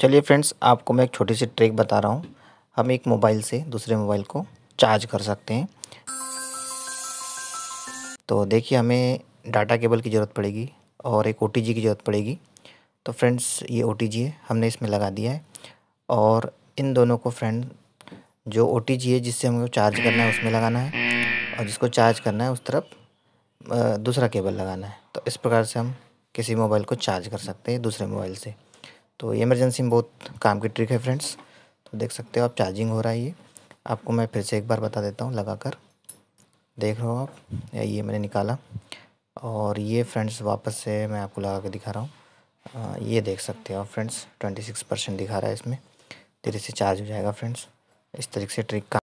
चलिए फ्रेंड्स आपको मैं एक छोटी सी ट्रिक बता रहा हूँ हम एक मोबाइल से दूसरे मोबाइल को चार्ज कर सकते हैं तो देखिए हमें डाटा केबल की ज़रूरत पड़ेगी और एक ओ की ज़रूरत पड़ेगी तो फ्रेंड्स ये ओ है हमने इसमें लगा दिया है और इन दोनों को फ्रेंड जो ओ है जिससे हमको चार्ज करना है उसमें लगाना है और जिसको चार्ज करना है उस तरफ दूसरा केबल लगाना है तो इस प्रकार से हम किसी मोबाइल को चार्ज कर सकते हैं दूसरे मोबाइल से तो इमरजेंसी में बहुत काम की ट्रिक है फ्रेंड्स तो देख सकते हो आप चार्जिंग हो रहा है ये आपको मैं फिर से एक बार बता देता हूँ लगाकर देख रहे हो आप ये मैंने निकाला और ये फ्रेंड्स वापस से मैं आपको लगा के दिखा रहा हूँ ये देख सकते हो आप फ्रेंड्स ट्वेंटी सिक्स परसेंट दिखा रहा है इसमें धीरे से चार्ज हो जाएगा फ्रेंड्स इस तरीके से ट्रिक का